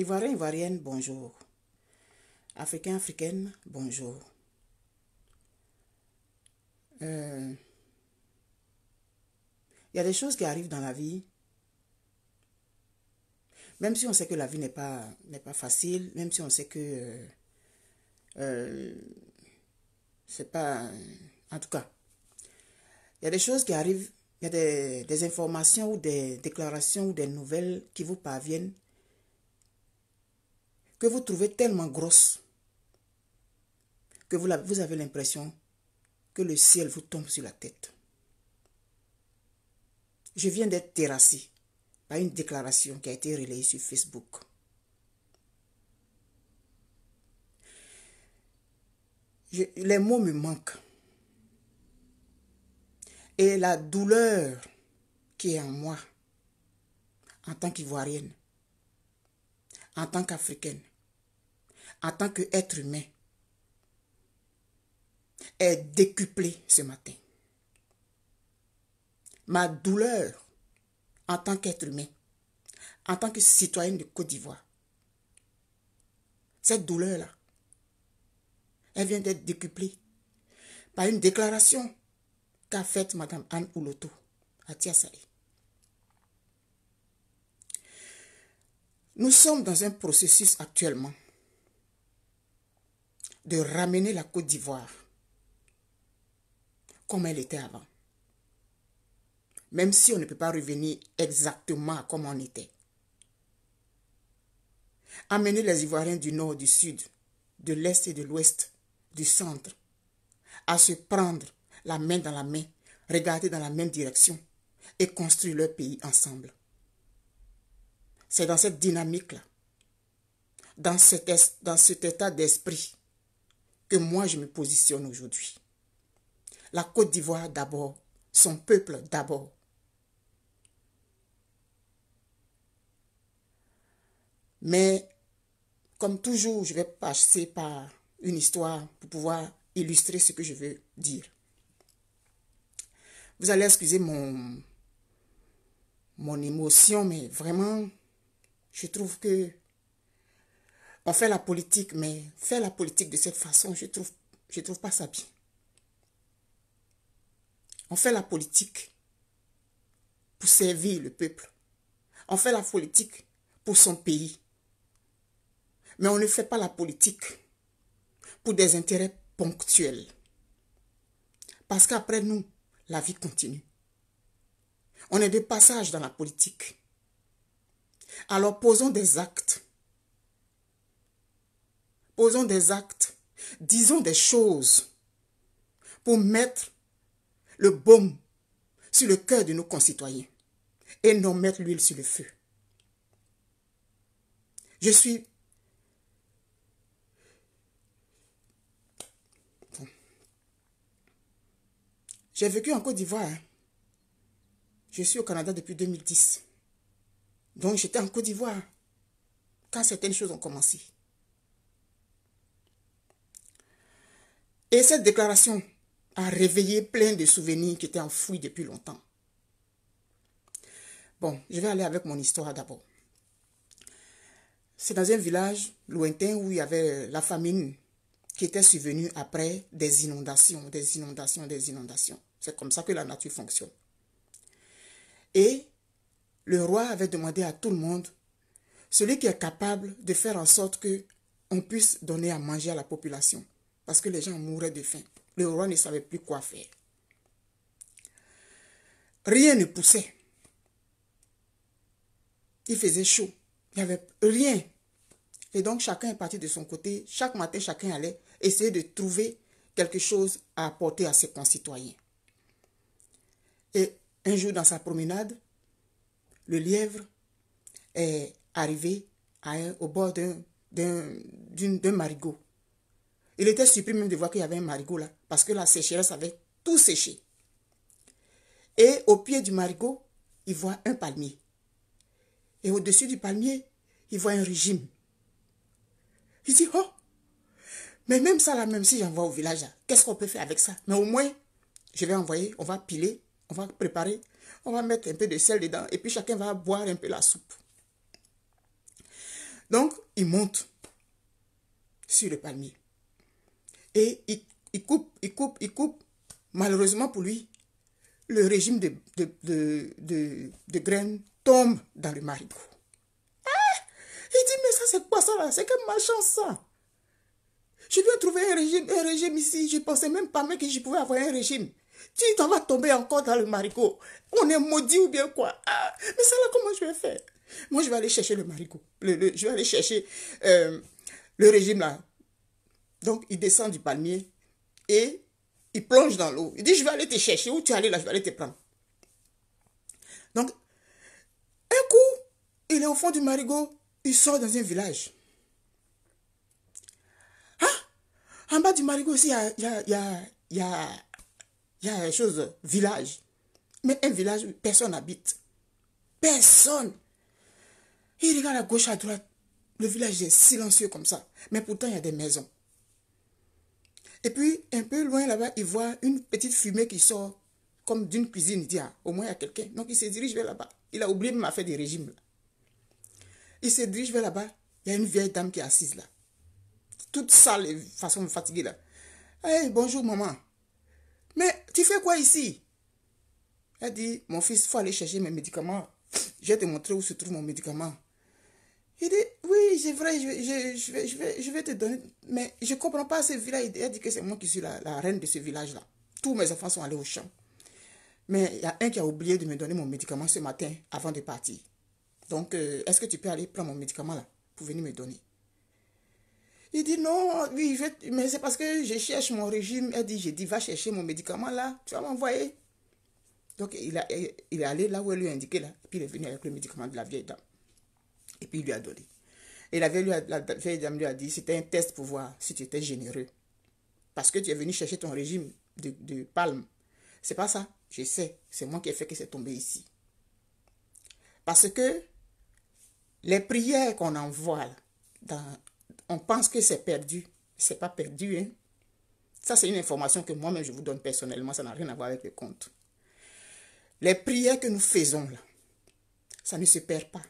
Ivoirien, Ivoirienne, bonjour. Africain, Africaine, bonjour. Il euh, y a des choses qui arrivent dans la vie. Même si on sait que la vie n'est pas, pas facile, même si on sait que euh, euh, c'est pas... En tout cas, il y a des choses qui arrivent, il y a des, des informations ou des déclarations ou des nouvelles qui vous parviennent que vous trouvez tellement grosse que vous, avez l'impression que le ciel vous tombe sur la tête. Je viens d'être terrassée par une déclaration qui a été relayée sur Facebook. les mots me manquent. Et la douleur qui est en moi, en tant qu'Ivoirienne, en tant qu'Africaine, en tant qu'être humain est décuplée ce matin. Ma douleur en tant qu'être humain, en tant que citoyenne de Côte d'Ivoire, cette douleur-là, elle vient d'être décuplée par une déclaration qu'a faite Madame Anne Ouloto à Saleh. Nous sommes dans un processus actuellement de ramener la Côte d'Ivoire comme elle était avant. Même si on ne peut pas revenir exactement comme on était. Amener les Ivoiriens du nord, du sud, de l'est et de l'ouest, du centre, à se prendre la main dans la main, regarder dans la même direction et construire leur pays ensemble. C'est dans cette dynamique-là, dans, dans cet état d'esprit que moi je me positionne aujourd'hui. La Côte d'Ivoire d'abord, son peuple d'abord. Mais comme toujours, je vais passer par une histoire pour pouvoir illustrer ce que je veux dire. Vous allez excuser mon, mon émotion, mais vraiment, je trouve que on fait la politique, mais faire la politique de cette façon, je ne trouve, je trouve pas ça bien. On fait la politique pour servir le peuple. On fait la politique pour son pays. Mais on ne fait pas la politique pour des intérêts ponctuels. Parce qu'après nous, la vie continue. On est de passage dans la politique. Alors posons des actes posons des actes, disons des choses pour mettre le baume sur le cœur de nos concitoyens et non mettre l'huile sur le feu. Je suis... J'ai vécu en Côte d'Ivoire. Hein. Je suis au Canada depuis 2010. Donc j'étais en Côte d'Ivoire quand certaines choses ont commencé. Et cette déclaration a réveillé plein de souvenirs qui étaient enfouis depuis longtemps. Bon, je vais aller avec mon histoire d'abord. C'est dans un village lointain où il y avait la famine qui était survenue après des inondations, des inondations, des inondations. C'est comme ça que la nature fonctionne. Et le roi avait demandé à tout le monde, celui qui est capable de faire en sorte que on puisse donner à manger à la population parce que les gens mouraient de faim. Le roi ne savait plus quoi faire. Rien ne poussait. Il faisait chaud. Il n'y avait rien. Et donc chacun est parti de son côté. Chaque matin, chacun allait essayer de trouver quelque chose à apporter à ses concitoyens. Et un jour dans sa promenade, le lièvre est arrivé à au bord d'un marigot. Il était surpris même de voir qu'il y avait un marigot là, parce que la sécheresse avait tout séché. Et au pied du marigot, il voit un palmier. Et au-dessus du palmier, il voit un régime. Il dit, oh, mais même ça là, même si j'envoie au village, qu'est-ce qu'on peut faire avec ça Mais au moins, je vais envoyer, on va piler, on va préparer, on va mettre un peu de sel dedans, et puis chacun va boire un peu la soupe. Donc, il monte sur le palmier. Et il, coupe, il coupe, il coupe. Malheureusement pour lui, le régime de, de, graines tombe dans le marigot. Ah! il dit, mais ça c'est quoi ça là C'est quelle malchance ça Je dois trouver un régime, un régime ici. Je ne pensais même pas que je pouvais avoir un régime. Tu t'en vas tomber encore dans le marigot. On est maudit ou bien quoi ah! Mais ça comment je vais faire Moi, je vais aller chercher le marigot. je vais aller chercher euh, le régime là. Donc, il descend du palmier et il plonge dans l'eau. Il dit, je vais aller te chercher. Où tu es allé là, je vais aller te prendre. Donc, un coup, il est au fond du marigot. Il sort dans un village. Ah, en bas du marigot aussi, il y a, y, a, y, a, chose, village. Mais un village où personne n'habite. Personne. Il regarde à gauche, à droite. Le village est silencieux comme ça. Mais pourtant, il y a des maisons. Et puis, un peu loin là-bas, il voit une petite fumée qui sort comme d'une cuisine. Il dit, ah, au moins il y a quelqu'un. Donc, il se dirige vers là-bas. Il a oublié de à faire des régimes. Il se dirige vers là-bas. Il y a une vieille dame qui est assise là. Toute sale et façon fatiguée là. Hey, bonjour maman. Mais tu fais quoi ici Elle dit, mon fils, il faut aller chercher mes médicaments. Je vais te montrer où se trouve mon médicament. Il dit, oui, c'est vrai, je, je, vais, je, te donner. Mais je ne comprends pas ce village. Elle dit que c'est moi qui suis la, reine de ce village-là. Tous mes enfants sont allés au champ. Mais il y a un qui a oublié de me donner mon médicament ce matin avant de partir. Donc, euh, est-ce que tu peux aller prendre mon médicament là pour venir me donner Il dit, non, oui, mais c'est parce que je cherche mon régime. Elle dit, j'ai dit, va chercher mon médicament là, tu vas m'envoyer. Donc, il, a, il est allé là où elle lui a indiqué là. Puis il est venu avec le médicament de la vieille dame. Et puis il lui a donné. Et la vieille, dame lui a dit, c'était un test pour voir si tu étais généreux. Parce que tu es venu chercher ton régime de, de palme. C'est pas ça. Je sais. C'est moi qui ai fait que c'est tombé ici. Parce que les prières qu'on envoie, dans, on pense que c'est perdu. C'est pas perdu, hein. Ça, c'est une information que moi-même je vous donne personnellement. Ça n'a rien à voir avec le compte. Les prières que nous faisons là, ça ne se perd pas.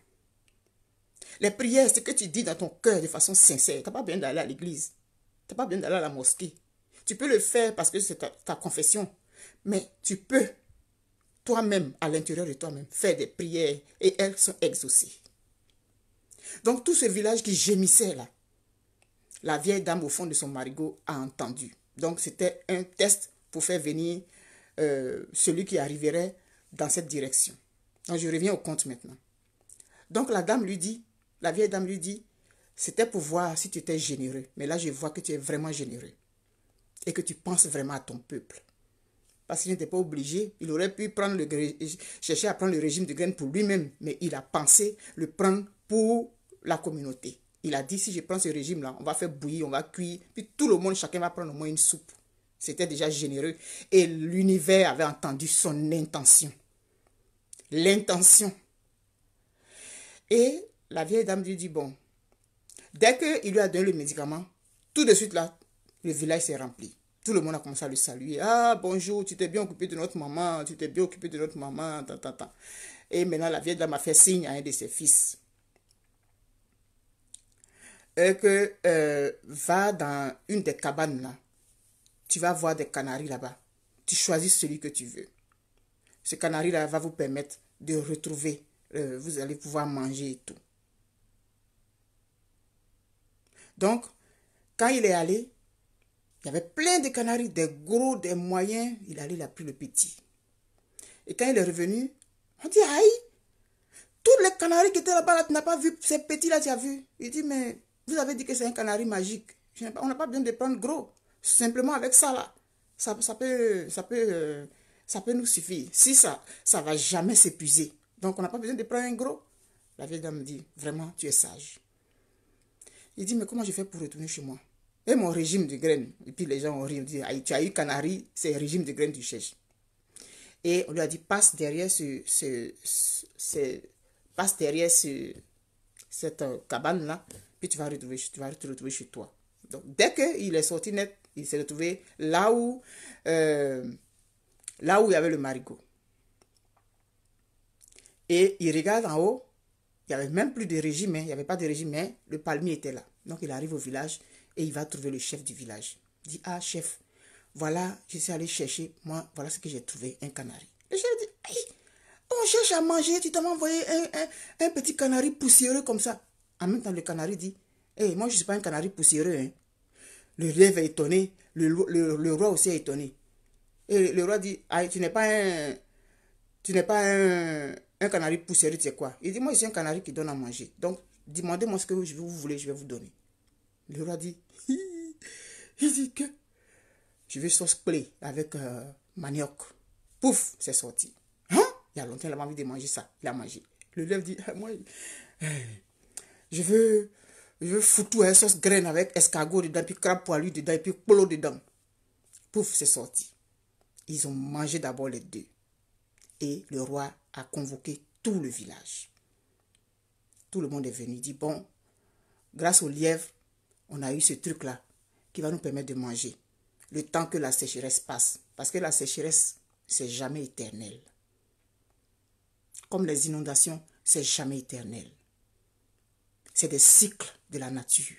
Les prières, c'est que tu dis dans ton cœur de façon sincère. Tu n'as pas besoin d'aller à l'église. Tu n'as pas besoin d'aller à la mosquée. Tu peux le faire parce que c'est ta, confession. Mais tu peux toi-même, à l'intérieur de toi-même, faire des prières et elles sont exaucées. Donc tout ce village qui gémissait là, la vieille dame au fond de son marigot a entendu. Donc c'était un test pour faire venir euh, celui qui arriverait dans cette direction. Donc je reviens au compte maintenant. Donc la dame lui dit, la vieille dame lui dit, c'était pour voir si tu étais généreux, mais là je vois que tu es vraiment généreux et que tu penses vraiment à ton peuple. Parce qu'il n'était pas obligé, il aurait pu prendre le, chercher à prendre le régime de graines pour lui-même, mais il a pensé le prendre pour la communauté. Il a dit, si je prends ce régime-là, on va faire bouillir, on va cuire, puis tout le monde, chacun va prendre au moins une soupe. C'était déjà généreux. Et l'univers avait entendu son intention. L'intention. Et la vieille dame lui dit, bon, dès qu'il lui a donné le médicament, tout de suite là, le village s'est rempli. Tout le monde a commencé à lui saluer. Ah, bonjour, tu t'es bien occupé de notre maman, tu t'es bien occupé de notre maman, Et maintenant, la vieille dame a fait signe à un de ses fils. Et euh, que euh, va dans une des cabanes là. Tu vas voir des canaris là-bas. Tu choisis celui que tu veux. Ce canari là va vous permettre de retrouver. Euh, vous allez pouvoir manger et tout. Donc, quand il est allé, il y avait plein de canaris, des gros, des moyens. Il allait, il a pris le petit. Et quand il est revenu, on dit, aïe, tous les canaris qui étaient là-bas, tu n'as pas vu, ces petits-là, tu as vu. Il dit, mais vous avez dit que c'est un canari magique. On n'a pas besoin de prendre gros. Simplement avec ça, là, ça, peut, ça, peut, euh, ça peut nous suffire. Si ça, ça ne va jamais s'épuiser. Donc, on n'a pas besoin de prendre un gros. La vieille dame dit, vraiment, tu es sage. Il dit, mais comment je fais pour retourner chez moi Et mon régime de graines. Et puis les gens ont ri, ils ah, tu as eu Canary, c'est le régime de graines du chèche. Et on lui a dit, passe derrière ce, passe derrière cette euh, cabane-là, puis tu vas, retrouver, tu vas te retrouver chez toi. Donc, dès qu'il est sorti net, il s'est retrouvé là où, euh, là où il y avait le marigot. Et il regarde en haut, il n'y avait même plus de régime, hein, il n'y avait pas de régime, mais le palmier était là. Donc il arrive au village et il va trouver le chef du village. Il dit, ah chef, voilà, je suis allé chercher, moi, voilà ce que j'ai trouvé, un canari. Le chef dit, on cherche à manger, tu t'as envoyé un, un, un, petit canari poussiéreux comme ça. En même temps, le canari dit, hé, moi je ne suis pas un canari poussiéreux. Hein. Le rêve est étonné, le, le, roi aussi est étonné. Et le roi dit, aïe, ah, tu n'es pas un... Tu n'es pas un, un canari poussiéreux, tu sais quoi Il dit, moi, je suis un canari qui donne à manger. Donc, Demandez-moi ce que vous voulez, je vais vous donner. Le roi dit, il dit que je veux sauce clé avec euh, manioc. Pouf, c'est sorti. Hein? Il y a longtemps, il avait envie de manger ça. Il a mangé. Le lèvre dit, moi, eh, je veux, je veux foutre une sauce graine avec escargot dedans, puis crabe poilu dedans, et puis polo dedans. Pouf, c'est sorti. Ils ont mangé d'abord les deux. Et le roi a convoqué tout le village. Tout le monde est venu. dit, bon, grâce au lièvre, on a eu ce truc-là qui va nous permettre de manger. Le temps que la sécheresse passe. Parce que la sécheresse, c'est jamais éternel. Comme les inondations, c'est jamais éternel. C'est des cycles de la nature.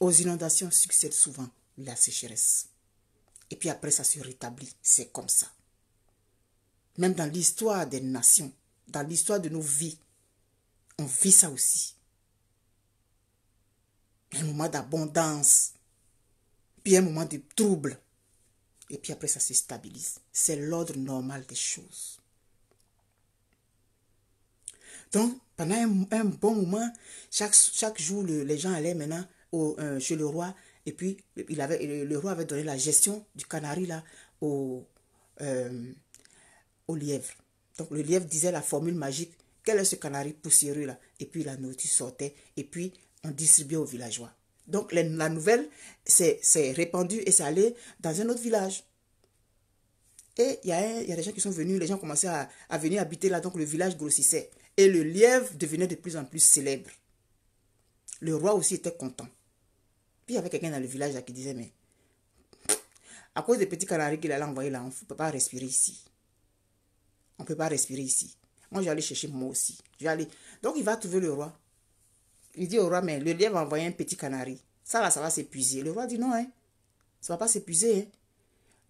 Aux inondations succède souvent la sécheresse. Et puis après, ça se rétablit. C'est comme ça. Même dans l'histoire des nations, dans l'histoire de nos vies, on vit ça aussi. un moment d'abondance, puis un moment de trouble. Et puis après, ça se stabilise. C'est l'ordre normal des choses. Donc, pendant un, bon moment, chaque, chaque jour, les gens allaient maintenant au, euh, chez le roi. Et puis, il avait, le, roi avait donné la gestion du canari là, au, euh, au lièvre. Donc, le lièvre disait la formule magique quel est ce canari poussiéreux là Et puis la nourriture sortait et puis on distribuait aux villageois. Donc la nouvelle s'est répandue et s'est allée dans un autre village. Et il y, a, des gens qui sont venus, les gens commençaient à, venir habiter là, donc le village grossissait. Et le lièvre devenait de plus en plus célèbre. Le roi aussi était content. Puis il y avait quelqu'un dans le village là qui disait, mais à cause des petits canaris qu'il allait envoyer là, on ne peut pas respirer ici. On ne peut pas respirer ici. Moi, aller chercher moi aussi. Donc, il va trouver le roi. Il dit au roi, mais le lièvre va envoyer un petit canari. Ça là, ça va s'épuiser. Le roi dit non, hein. Ça va pas s'épuiser, hein.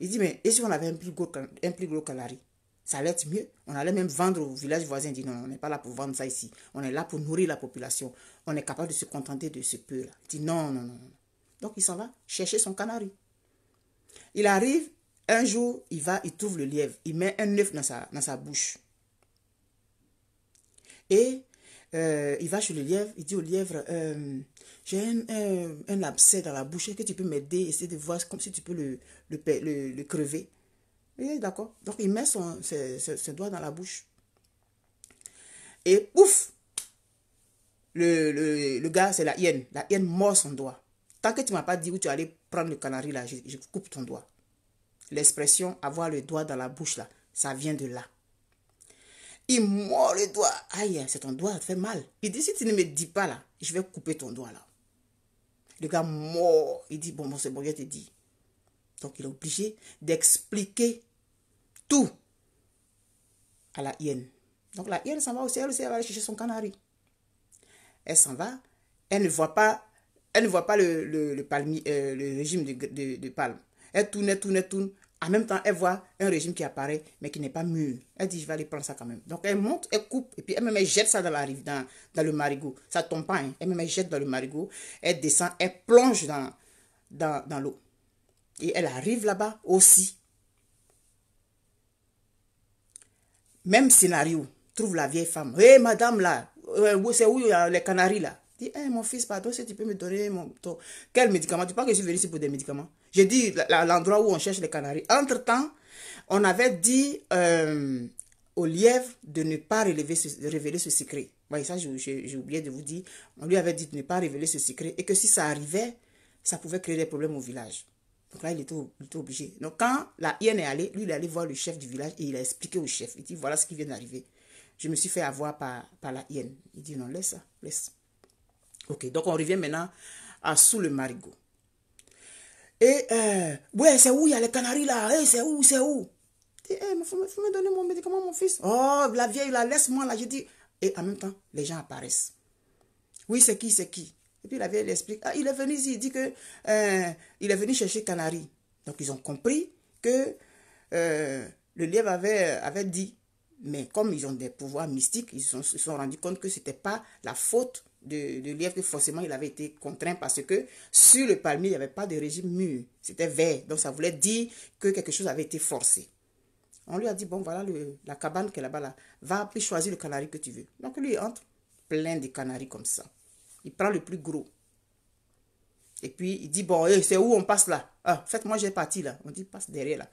Il dit, mais et si on avait un plus gros, un plus gros canari Ça allait être mieux. On allait même vendre au village voisin. Il dit, non, on n'est pas là pour vendre ça ici. On est là pour nourrir la population. On est capable de se contenter de ce peu-là. Il dit, non, non, non. Donc, il s'en va chercher son canari. Il arrive, un jour, il va, il trouve le lièvre. Il met un œuf dans sa, dans sa bouche. Et euh, il va chez le lièvre, il dit au lièvre, euh, j'ai un, un, abcès dans la bouche, est-ce que tu peux m'aider, essayer de voir comme si tu peux le, le, le, crever D'accord Donc il met son, doigt dans la bouche. Et ouf, le, gars, c'est la hyène. La hyène mord son doigt. Tant que tu ne m'as pas dit où tu allais prendre le canari, là, je, je coupe ton doigt. L'expression avoir le doigt dans la bouche, là, ça vient de là. Il mord le doigt. Aïe, c'est ton doigt, ça te fait mal. Il dit, si tu ne me dis pas là, je vais couper ton doigt là. Le gars mord. Il dit, bon, bon c'est bon, je te dis. Donc, il est obligé d'expliquer tout à la hyène. Donc, la hyène s'en va au ciel, elle va aller chercher son canari. Elle s'en va, elle ne voit pas, elle ne voit pas le, le, palmier, euh, le régime de, de, de palme. Elle tourne, elle tourne, elle tourne. En même temps, elle voit un régime qui apparaît, mais qui n'est pas mûr. Elle dit, je vais aller prendre ça quand même. Donc, elle monte, elle coupe, et puis elle-même, elle jette ça dans, la rive, dans, le marigot. Ça tombe pas, hein. Elle-même, jette dans le marigot. Elle descend, elle plonge dans, dans, dans l'eau. Et elle arrive là-bas aussi. Même scénario. Trouve la vieille femme. Hé, madame, là, euh, c'est où euh, les Canaries, là Dit, hé, eh, mon fils, pardon, si tu peux me donner mon... Ton... Quel médicament Tu parles que je suis venu ici pour des médicaments j'ai dit l'endroit où on cherche les canaries. Entre-temps, on avait dit euh, au lièvre de ne pas révéler ce, révéler ce secret. ça, j'ai oublié de vous dire. On lui avait dit de ne pas révéler ce secret et que si ça arrivait, ça pouvait créer des problèmes au village. Donc là, il était, obligé. Donc quand la hyène est allée, lui, il est allé voir le chef du village et il a expliqué au chef. Il dit, voilà ce qui vient d'arriver. Je me suis fait avoir par, par la hyène. Il dit, non, laisse ça, laisse. Ok, donc on revient maintenant à sous le marigot. Euh, ouais, c'est où il y a les canaries là eh, C'est où C'est où Il eh, faut, me, donner mon médicament, mon fils. Oh, la vieille la laisse-moi là. j'ai dit et en même temps, les gens apparaissent. Oui, c'est qui C'est qui Et puis la vieille explique, ah, il est venu il dit que euh, il est venu chercher canaries. Donc ils ont compris que euh, le lièvre avait, avait dit. Mais comme ils ont des pouvoirs mystiques, ils se sont, sont rendus compte que c'était pas la faute de, de lièvre que forcément il avait été contraint parce que sur le palmier, il n'y avait pas de régime mûr. C'était vert. Donc ça voulait dire que quelque chose avait été forcé. On lui a dit, bon, voilà la cabane qui est là-bas, là. va puis choisir le canari que tu veux. Donc lui, il entre plein de canaris comme ça. Il prend le plus gros. Et puis, il dit, bon, c'est où on passe là ah, fait, moi, j'ai parti là. On dit, passe derrière là.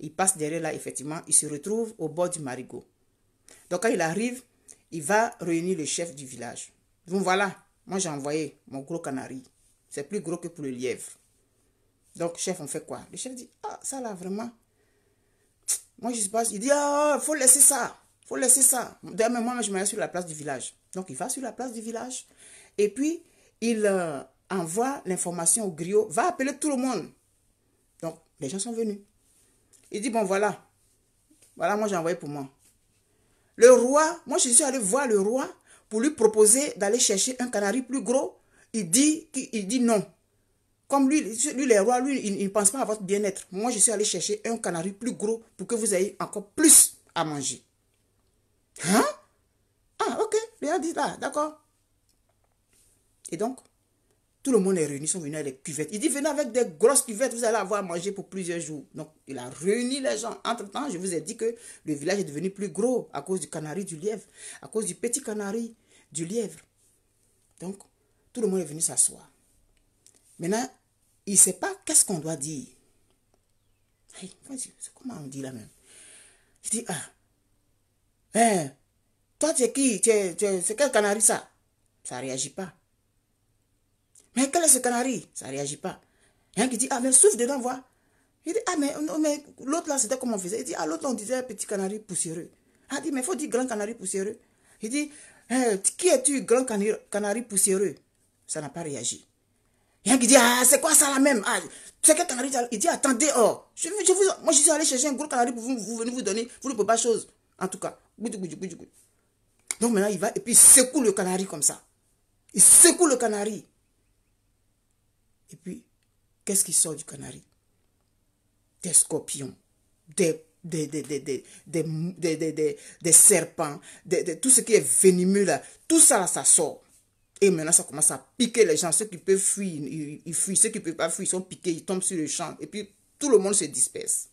Il passe derrière là, effectivement. Il se retrouve au bord du marigot. Donc, quand il arrive, il va réunir le chef du village voilà, moi j'ai envoyé mon gros canari. C'est plus gros que pour le lièvre. Donc, chef, on fait quoi Le chef dit, ah, ça là, vraiment. Moi, je passe Il dit, ah, faut laisser ça. faut laisser ça. D'ailleurs, moi, je me sur la place du village. Donc, il va sur la place du village. Et puis, il euh, envoie l'information au griot. Va appeler tout le monde. Donc, les gens sont venus. Il dit, bon, voilà. Voilà, moi, j'ai envoyé pour moi. Le roi, moi, je suis allé voir le roi pour lui proposer d'aller chercher un canari plus gros, il dit, dit non. Comme lui, lui les rois, lui, il ne pense pas à votre bien-être. Moi, je suis allé chercher un canari plus gros pour que vous ayez encore plus à manger. Hein? Ah, ok. Léa dit, là. d'accord. Et donc, tout le monde est réuni, ils sont venus avec des cuvettes. Il dit, venez avec des grosses cuvettes, vous allez avoir à manger pour plusieurs jours. Donc, il a réuni les gens. Entre-temps, je vous ai dit que le village est devenu plus gros à cause du canari du lièvre, à cause du petit canari du lièvre. Donc, tout le monde est venu s'asseoir. Maintenant, il ne sait pas qu'est-ce qu'on doit dire. Hey, comment on dit là même Je dis, ah, hein, toi tu es qui C'est quel canari ça Ça ne réagit pas. Mais quel est ce canari Ça ne réagit pas. Il y a un qui dit, ah, mais souffle dedans, vois. Il dit, ah, mais, oh, l'autre là, c'était comment on faisait. Il dit, ah, l'autre, on disait petit canari poussiéreux. Ah, dit, mais il faut dire grand canari poussiéreux. Il dit, hein, qui es-tu, grand canari, poussiéreux Ça n'a pas réagi. Il y a un qui dit, ah, c'est quoi ça la même ah, C'est quel canari Il dit, attendez, oh, je, je vous, moi, je suis allé chercher un gros canari pour vous, vous venez vous donner, vous ne pouvez pas chose. En tout cas, donc maintenant, il va, et puis il secoue le canari comme ça. Il secoue le canari. Et puis, qu'est-ce qui sort du canari Des scorpions, des, des, des, serpents, tout ce qui est venimeux là, tout ça ça sort. Et maintenant, ça commence à piquer les gens. Ceux qui peuvent fuir, ils, ils fuient. Ceux qui ne peuvent pas fuir, ils sont piqués, ils tombent sur le champ. Et puis, tout le monde se disperse.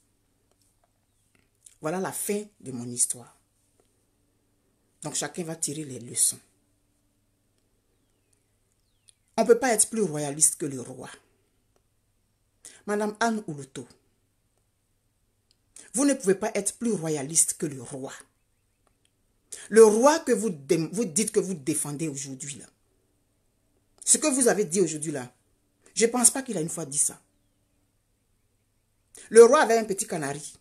Voilà la fin de mon histoire. Donc, chacun va tirer les leçons. On ne peut pas être plus royaliste que le roi. Madame Anne Ouloto, vous ne pouvez pas être plus royaliste que le roi. Le roi que vous, vous dites que vous défendez aujourd'hui, là. Ce que vous avez dit aujourd'hui, là, je ne pense pas qu'il a une fois dit ça. Le roi avait un petit canari.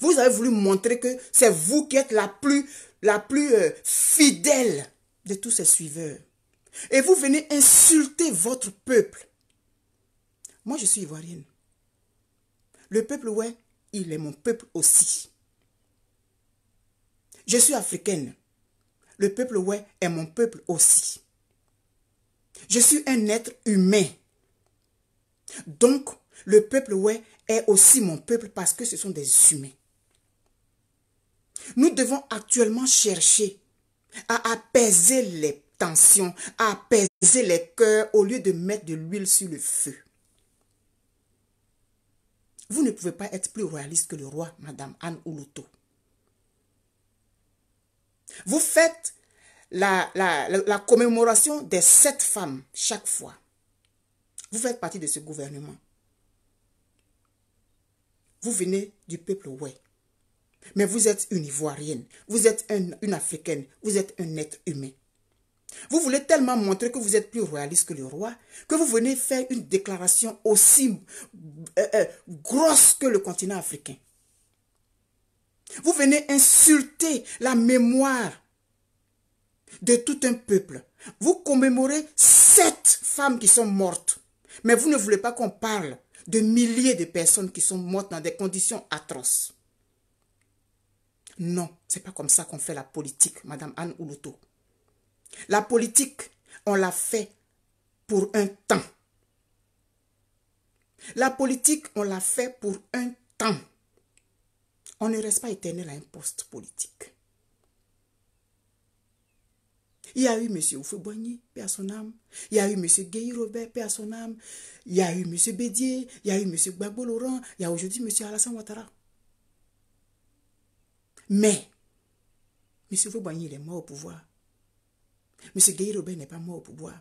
Vous avez voulu montrer que c'est vous qui êtes la plus, la plus euh, fidèle de tous ses suiveurs. Et vous venez insulter votre peuple. Moi, je suis ivoirienne. Le peuple, ouais, il est mon peuple aussi. Je suis africaine. Le peuple, ouais, est mon peuple aussi. Je suis un être humain. Donc, le peuple, ouais, est aussi mon peuple parce que ce sont des humains. Nous devons actuellement chercher à apaiser les tensions, à apaiser les cœurs au lieu de mettre de l'huile sur le feu. Vous ne pouvez pas être plus royaliste que le roi, Madame Anne Ouloto. Vous faites la, commémoration des sept femmes chaque fois. Vous faites partie de ce gouvernement. Vous venez du peuple ouais. Mais vous êtes une Ivoirienne, vous êtes une Africaine, vous êtes un être humain. Vous voulez tellement montrer que vous êtes plus royaliste que le roi, que vous venez faire une déclaration aussi euh, euh, grosse que le continent africain. Vous venez insulter la mémoire de tout un peuple. Vous commémorez sept femmes qui sont mortes. Mais vous ne voulez pas qu'on parle de milliers de personnes qui sont mortes dans des conditions atroces. Non, c'est pas comme ça qu'on fait la politique, Madame Anne Ouloto. La politique, on l'a fait pour un temps. La politique, on l'a fait pour un temps. On ne reste pas éternel à un poste politique. Il y a eu M. Oufouboigny, paix à son âme. Il y a eu M. Guéry Robert, paix à son âme. Il y a eu M. Bédier. Il y a eu M. Gbagbo Laurent. Il y a aujourd'hui M. Alassane Ouattara. Mais, M. Oufouboigny, il est mort au pouvoir. M. Gay n'est pas mort au pouvoir.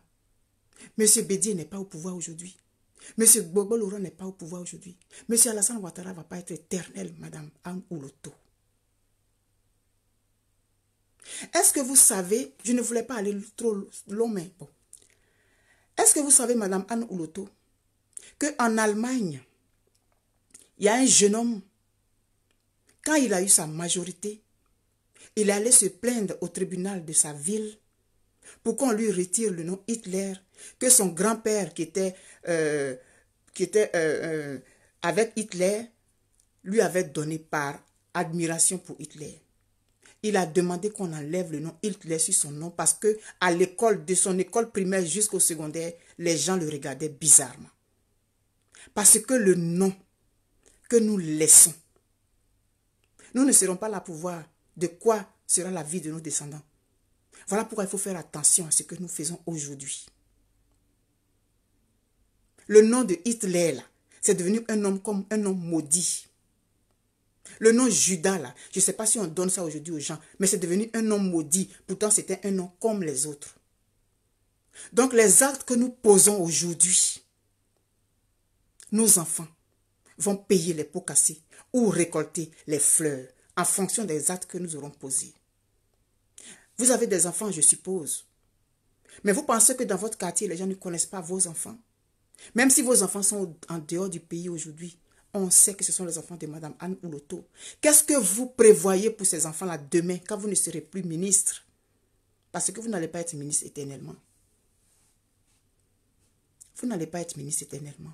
M. Bédier n'est pas au pouvoir aujourd'hui. M. Gbogboloro n'est pas au pouvoir aujourd'hui. Monsieur Alassane Ouattara ne va pas être éternel, Madame Anne Ouloto. Est-ce que vous savez, je ne voulais pas aller trop long, mais bon. Est-ce que vous savez, Madame Anne Ouloto, qu'en Allemagne, il y a un jeune homme, quand il a eu sa majorité, il allait se plaindre au tribunal de sa ville pour qu'on lui retire le nom Hitler, que son grand-père qui était, euh, qui était euh, euh, avec Hitler lui avait donné par admiration pour Hitler. Il a demandé qu'on enlève le nom Hitler sur son nom parce que à l'école, de son école primaire jusqu'au secondaire, les gens le regardaient bizarrement. Parce que le nom que nous laissons, nous ne serons pas là pour voir de quoi sera la vie de nos descendants. Voilà pourquoi il faut faire attention à ce que nous faisons aujourd'hui. Le nom de Hitler, c'est devenu un nom comme un nom maudit. Le nom Judas, je ne sais pas si on donne ça aujourd'hui aux gens, mais c'est devenu un nom maudit. Pourtant, c'était un nom comme les autres. Donc, les actes que nous posons aujourd'hui, nos enfants vont payer les pots cassés ou récolter les fleurs en fonction des actes que nous aurons posés. Vous avez des enfants, je suppose. Mais vous pensez que dans votre quartier, les gens ne connaissent pas vos enfants. Même si vos enfants sont en dehors du pays aujourd'hui, on sait que ce sont les enfants de Mme Anne Ouloto. Qu'est-ce que vous prévoyez pour ces enfants-là demain quand vous ne serez plus ministre Parce que vous n'allez pas être ministre éternellement. Vous n'allez pas être ministre éternellement.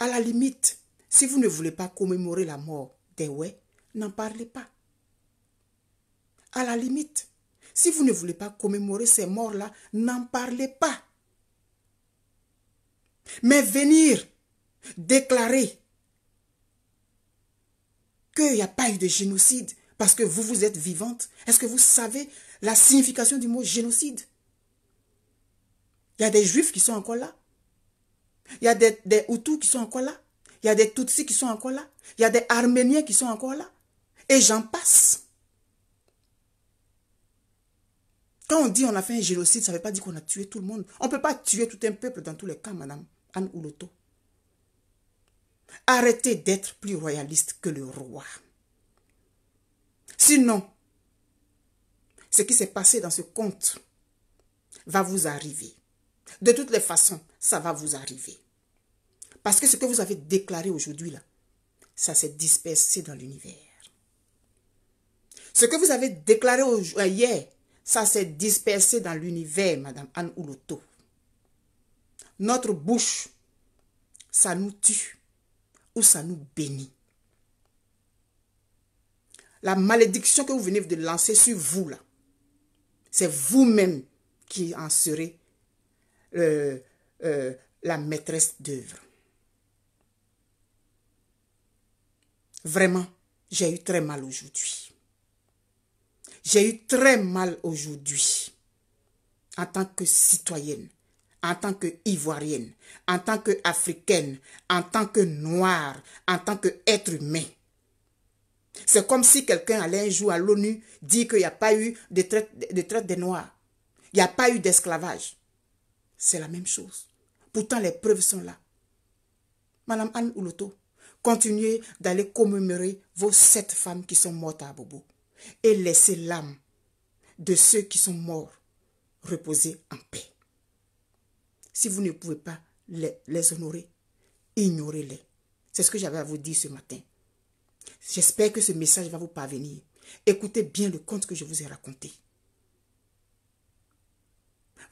À la limite, si vous ne voulez pas commémorer la mort des ouais, n'en parlez pas. À la limite, si vous ne voulez pas commémorer ces morts-là, n'en parlez pas. Mais venir déclarer qu'il n'y a pas eu de génocide parce que vous, vous êtes vivante, est-ce que vous savez la signification du mot génocide Il y a des juifs qui sont encore là. Il y a des, des Hutus qui sont encore là. Il y a des Tutsis qui sont encore là. Il y a des Arméniens qui sont encore là. Et j'en passe. Quand on dit on a fait un génocide, ça ne veut pas dire qu'on a tué tout le monde. On ne peut pas tuer tout un peuple dans tous les cas, madame Anne Ouloto. Arrêtez d'être plus royaliste que le roi. Sinon, ce qui s'est passé dans ce conte va vous arriver. De toutes les façons, ça va vous arriver. Parce que ce que vous avez déclaré aujourd'hui, là, ça s'est dispersé dans l'univers. Ce que vous avez déclaré euh, hier, ça s'est dispersé dans l'univers, Madame Anne Ouloto. Notre bouche, ça nous tue ou ça nous bénit. La malédiction que vous venez de lancer sur vous, là, c'est vous-même qui en serez euh, euh, la maîtresse d'œuvre. Vraiment, j'ai eu très mal aujourd'hui. J'ai eu très mal aujourd'hui en tant que citoyenne, en tant qu'Ivoirienne, en tant qu'Africaine, en tant que Noire, en tant qu'être humain. C'est comme si quelqu'un allait un jour à l'ONU dire qu'il n'y a pas eu de traite, de traite des Noirs. Il n'y a pas eu d'esclavage. C'est la même chose. Pourtant, les preuves sont là. Madame Anne Ouloto, continuez d'aller commémorer vos sept femmes qui sont mortes à Bobo et laissez l'âme de ceux qui sont morts reposer en paix. Si vous ne pouvez pas les, honorer, ignorez-les. C'est ce que j'avais à vous dire ce matin. J'espère que ce message va vous parvenir. Écoutez bien le conte que je vous ai raconté.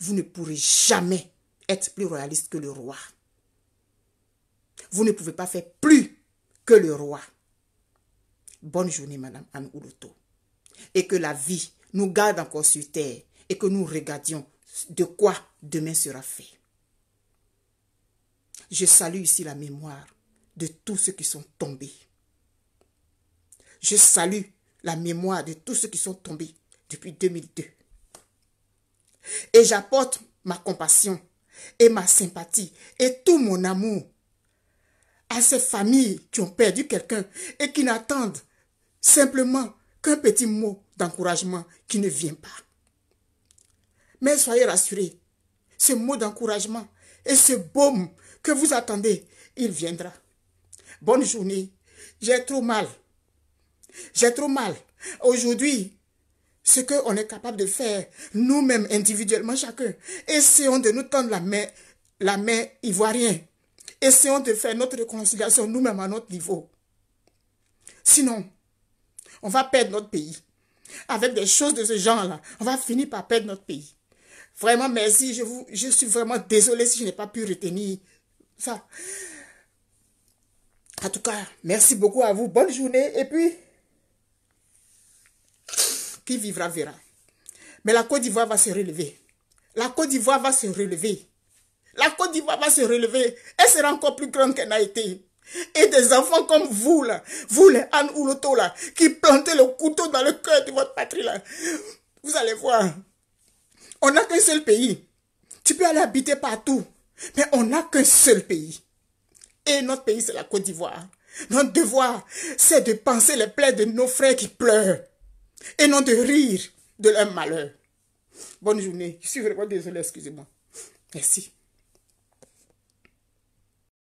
Vous ne pourrez jamais être plus royaliste que le roi. Vous ne pouvez pas faire plus que le roi. Bonne journée, Madame Anne Ouloto et que la vie nous garde encore sur terre et que nous regardions de quoi demain sera fait. Je salue ici la mémoire de tous ceux qui sont tombés. Je salue la mémoire de tous ceux qui sont tombés depuis 2002. Et j'apporte ma compassion et ma sympathie et tout mon amour à ces familles qui ont perdu quelqu'un et qui n'attendent simplement qu'un petit mot d'encouragement qui ne vient pas. Mais soyez rassurés, ce mot d'encouragement et ce baume que vous attendez, il viendra. Bonne journée, j'ai trop mal. J'ai trop mal. Aujourd'hui, ce qu'on est capable de faire, nous-mêmes, individuellement, chacun, essayons de nous tendre la main, la main ivoirienne. Essayons de faire notre réconciliation nous-mêmes à notre niveau. Sinon, on va perdre notre pays. Avec des choses de ce genre-là, on va finir par perdre notre pays. Vraiment, merci. Je, vous, je suis vraiment désolée si je n'ai pas pu retenir ça. En tout cas, merci beaucoup à vous. Bonne journée. Et puis, qui vivra, verra. Mais la Côte d'Ivoire va se relever. La Côte d'Ivoire va se relever. La Côte d'Ivoire va se relever. Elle sera encore plus grande qu'elle n'a été. Et des enfants comme vous, là, vous les Anne ou là, qui plantez le couteau dans le cœur de votre patrie, là. Vous allez voir. On n'a qu'un seul pays. Tu peux aller habiter partout, mais on n'a qu'un seul pays. Et notre pays, c'est la Côte d'Ivoire. Notre devoir, c'est de penser les plaies de nos frères qui pleurent et non de rire de leur malheur. Bonne journée. Je suis vraiment désolé, excusez-moi. Merci.